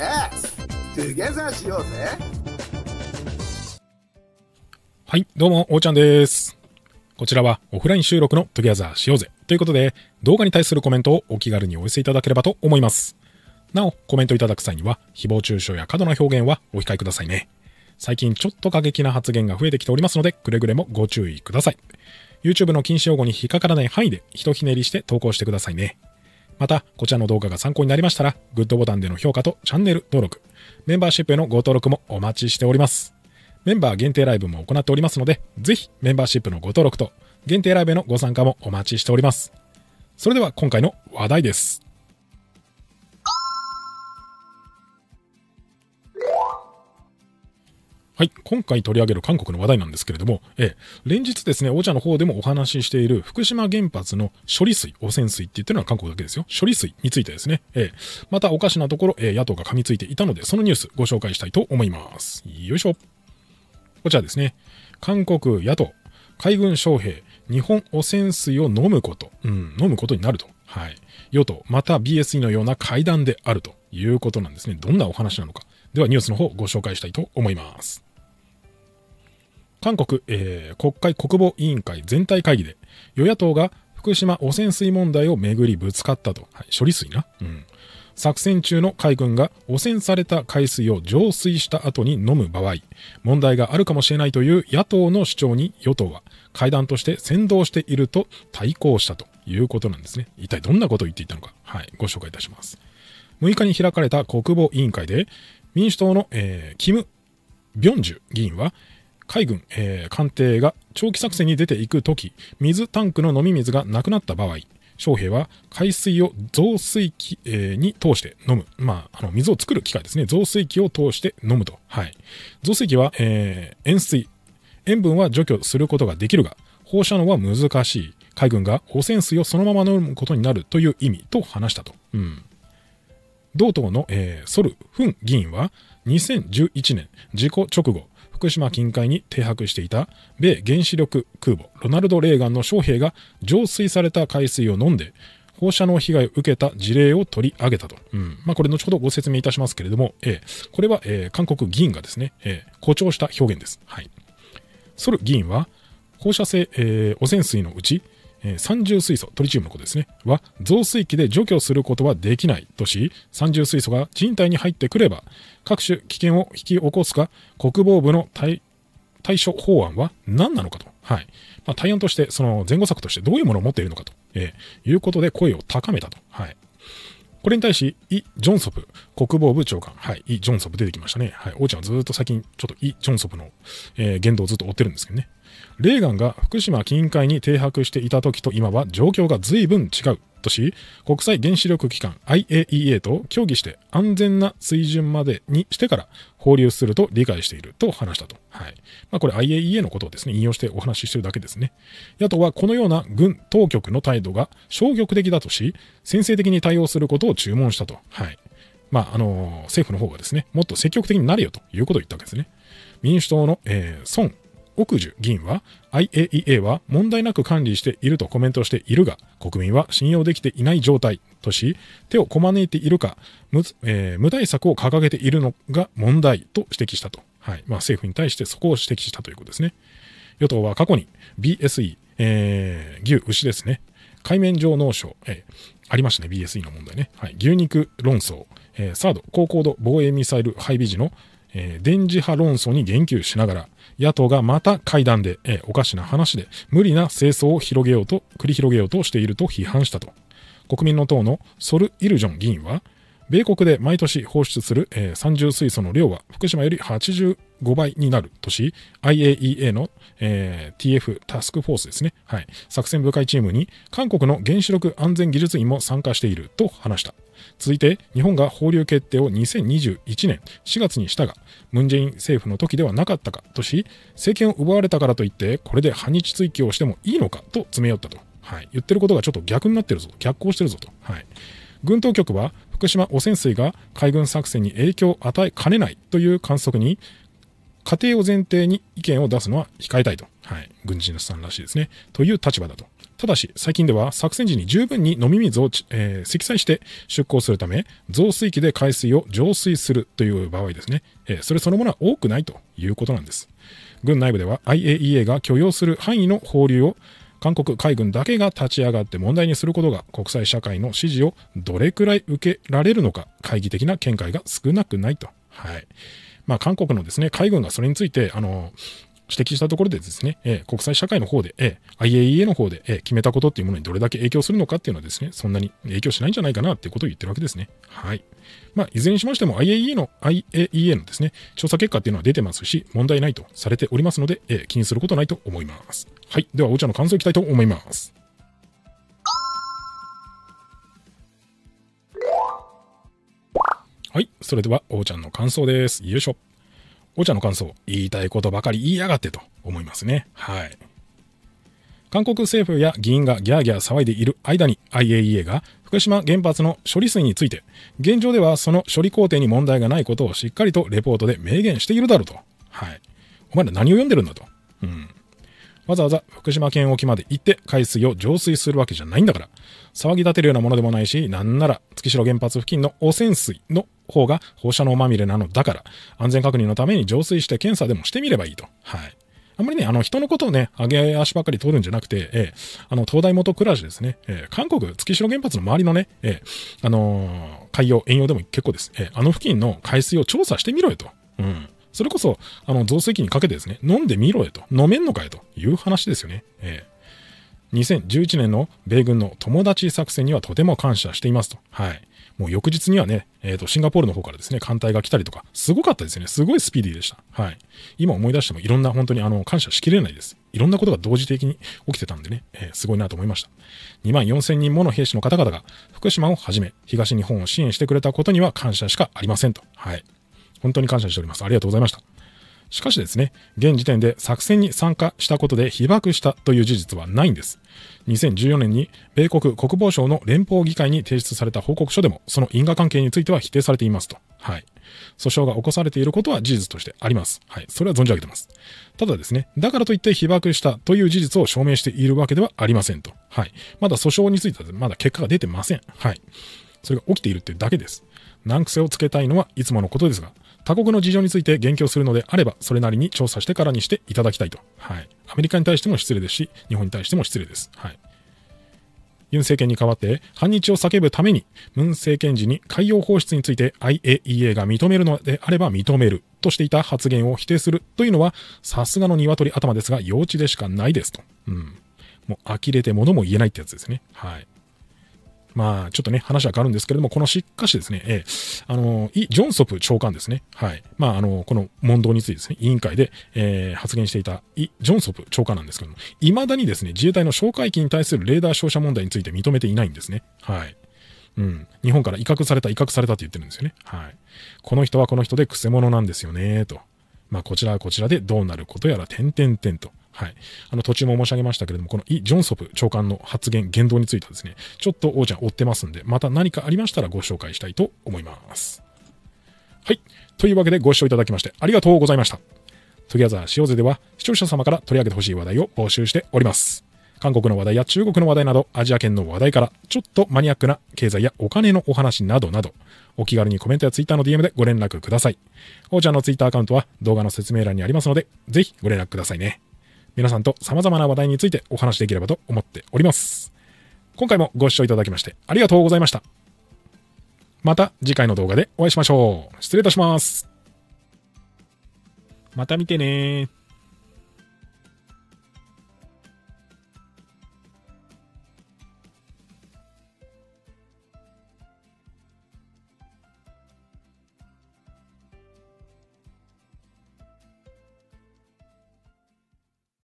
Yes! Together しようぜはい、どうも、おーちゃんです。こちらはオフライン収録の Together しようぜということで、動画に対するコメントをお気軽にお寄せいただければと思います。なお、コメントいただく際には、誹謗中傷や過度な表現はお控えくださいね。最近ちょっと過激な発言が増えてきておりますので、くれぐれもご注意ください。YouTube の禁止用語に引っかからない範囲で、ひひねりして投稿してくださいね。また、こちらの動画が参考になりましたら、グッドボタンでの評価とチャンネル登録、メンバーシップへのご登録もお待ちしております。メンバー限定ライブも行っておりますので、ぜひメンバーシップのご登録と限定ライブへのご参加もお待ちしております。それでは今回の話題です。はい、今回取り上げる韓国の話題なんですけれども、えー、連日ですね、お茶の方でもお話ししている福島原発の処理水、汚染水って言ってるのは韓国だけですよ。処理水についてですね、えー、またおかしなところ、えー、野党が噛みついていたので、そのニュースご紹介したいと思います。よいしょ。お茶ですね、韓国野党、海軍将兵、日本汚染水を飲むこと、うん、飲むことになると。はい。与党、また BSE のような会談であるということなんですね。どんなお話なのか。ではニュースの方ご紹介したいと思います。韓国、えー、国会国防委員会全体会議で、与野党が福島汚染水問題をめぐりぶつかったと、はい、処理水な、うん、作戦中の海軍が汚染された海水を浄水した後に飲む場合問題があるかもしれないという野党の主張に与党は会談として先導していると対抗したということなんですね一体どんなことを言っていたのか、はい、ご紹介いたします6日に開かれた国防委員会で民主党の、えー、キム・ビョンジュ議員は海軍、えー、艦艇が長期作戦に出ていくとき、水タンクの飲み水がなくなった場合将兵は海水を増水器、えー、に通して飲む。まあ、あの、水を作る機械ですね。増水器を通して飲むと。はい。増水器は、えー、塩水。塩分は除去することができるが、放射能は難しい。海軍が汚染水をそのまま飲むことになるという意味と話したと。うん。同党の、えー、ソル・フン議員は、2011年、事故直後、福島近海に停泊していた米原子力空母ロナルド・レーガンの将兵が浄水された海水を飲んで放射能被害を受けた事例を取り上げたと。うんまあ、これ後ほどご説明いたしますけれども、えー、これは、えー、韓国議員がですね、えー、誇張した表現です。はい、ソル議員は放射性、え汚染水のうちえ三重水素、トリチウムのことですね、は増水器で除去することはできないとし、三重水素が人体に入ってくれば、各種危険を引き起こすか、国防部の対対処法案は何なのかと。はい。まあ、対案として、その前後策としてどういうものを持っているのかと、えー、いうことで声を高めたと。はい。これに対し、イ・ジョンソプ国防部長官。はい。イ・ジョンソプ出てきましたね。はい。おうちゃんはずっと最近、ちょっとイ・ジョンソプの、えー、言動をずっと追ってるんですけどね。レーガンが福島近海に停泊していた時と今は状況が随分違うとし国際原子力機関 IAEA と協議して安全な水準までにしてから放流すると理解していると話したと、はいまあ、これ IAEA のことをですね引用してお話ししてるだけですね野党はこのような軍当局の態度が消極的だとし先制的に対応することを注文したと、はいまああの政府の方がですねもっと積極的になれよということを言ったわけですね民主党の、えー、孫奥樹議員は IAEA は問題なく管理しているとコメントしているが国民は信用できていない状態とし手をこまねいているか無えー、無対策を掲げているのが問題と指摘したと、はいまあ、政府に対してそこを指摘したということですね与党は過去に BSE、えー、牛牛ですね海面上脳症、えー、ありましたね BSE の問題ね、はい、牛肉論争えー、サード高高度防衛ミサイル配備時のえー、電磁波論争に言及しながら、野党がまた会談で、えー、おかしな話で無理な清掃を広げようと、繰り広げようとしていると批判したと。国民の党のソル・イルジョン議員は、米国で毎年放出する、えー、三重水素の量は福島より85倍になるとし、IAEA の、えー、TF タスクフォースですね、はい、作戦部会チームに韓国の原子力安全技術院も参加していると話した。続いて、日本が放流決定を2021年4月にしたが、ムン・ジェイン政府の時ではなかったかとし、政権を奪われたからといって、これで反日追及をしてもいいのかと詰め寄ったと。はい、言ってることがちょっと逆になってるぞ、逆行してるぞと。はい軍当局は福島汚染水が海軍作戦に影響を与えかねないという観測に、過程を前提に意見を出すのは控えたいと。はい。軍人さんらしいですね。という立場だと。ただし、最近では作戦時に十分に飲み水を、えー、積載して出港するため、増水器で海水を浄水するという場合ですね、えー、それそのものは多くないということなんです。軍内部では IAEA が許容する範囲の放流を韓国海軍だけが立ち上がって問題にすることが国際社会の支持をどれくらい受けられるのか、懐疑的な見解が少なくないと。はい。まあ、韓国のですね、海軍がそれについて、あの、指摘したところでですね、えー、国際社会の方で、えー、IAEA の方で、えー、決めたことっていうものにどれだけ影響するのかっていうのはですね、そんなに影響しないんじゃないかなっていうことを言ってるわけですね。はい。まあ、いずれにしましても IAEA の、IAEA のですね、調査結果っていうのは出てますし、問題ないとされておりますので、えー、気にすることないと思います。はい。では、お茶の感想いきたいと思います。はい。それでは、おうちゃんの感想です。よいしょ。お茶の感想、言いたいことばかり言いやがってと思いますね。はい。韓国政府や議員がギャーギャー騒いでいる間に IAEA が福島原発の処理水について、現状ではその処理工程に問題がないことをしっかりとレポートで明言しているだろうと。はい。お前ら何を読んでるんだと。うん。わざわざ福島県沖まで行って海水を浄水するわけじゃないんだから、騒ぎ立てるようなものでもないし、なんなら月城原発付近の汚染水の方が放射能まみれなのだから、安全確認のために浄水して検査でもしてみればいいと。はい。あんまりね、あの、人のことをね、上げ足ばかり取るんじゃなくて、えー、あの、東大元暮らしですね、えー、韓国、月城原発の周りのね、えー、あの海洋、遠洋でも結構です。えあの付近の海水を調査してみろよと。うん。それこそ、あの、増水器にかけてですね、飲んでみろよと、飲めんのかよという話ですよね。えー、2011年の米軍の友達作戦にはとても感謝していますと。はい。もう翌日にはね、えー、と、シンガポールの方からですね、艦隊が来たりとか、すごかったですね。すごいスピーディーでした。はい。今思い出してもいろんな本当にあの、感謝しきれないです。いろんなことが同時的に起きてたんでね、えー、すごいなと思いました。2万4000人もの兵士の方々が、福島をはじめ、東日本を支援してくれたことには感謝しかありませんと。はい。本当に感謝しております。ありがとうございました。しかしですね、現時点で作戦に参加したことで被爆したという事実はないんです。2014年に米国国防省の連邦議会に提出された報告書でも、その因果関係については否定されていますと。はい。訴訟が起こされていることは事実としてあります。はい。それは存じ上げてます。ただですね、だからといって被爆したという事実を証明しているわけではありませんと。はい。まだ訴訟についてはまだ結果が出てません。はい。それが起きているってだけです。難癖をつけたいのはいつものことですが、他国の事情について言及するのであれば、それなりに調査してからにしていただきたいと。はい。アメリカに対しても失礼ですし、日本に対しても失礼です。はい。ユン政権に代わって、反日を叫ぶために、ムン政権時に海洋放出について IAEA が認めるのであれば認めるとしていた発言を否定するというのは、さすがの鶏頭ですが、幼稚でしかないですと。うん。もう呆れて物も言えないってやつですね。はい。まあ、ちょっとね、話は変わるんですけれども、この失火しですね、えー、あの、イ・ジョンソプ長官ですね、はい。まあ、あの、この問答についてですね、委員会で、えー、発言していたイ・ジョンソプ長官なんですけども、いまだにですね、自衛隊の哨戒機に対するレーダー照射問題について認めていないんですね。はい。うん。日本から威嚇された、威嚇されたって言ってるんですよね。はい。この人はこの人でくせ者なんですよね、と。まあ、こちらはこちらでどうなることやら、点々点と。はい、あの途中も申し上げましたけれども、このイ・ジョンソプ長官の発言、言動についてはですね、ちょっと王ちゃん追ってますんで、また何かありましたらご紹介したいと思います。はい。というわけでご視聴いただきましてありがとうございました。トギャザー塩津では視聴者様から取り上げてほしい話題を募集しております。韓国の話題や中国の話題など、アジア圏の話題から、ちょっとマニアックな経済やお金のお話などなど、お気軽にコメントや Twitter の DM でご連絡ください。おちゃんの Twitter アカウントは動画の説明欄にありますので、ぜひご連絡くださいね。皆さんと様々な話題についてお話しできればと思っております。今回もご視聴いただきましてありがとうございました。また次回の動画でお会いしましょう。失礼いたします。また見てね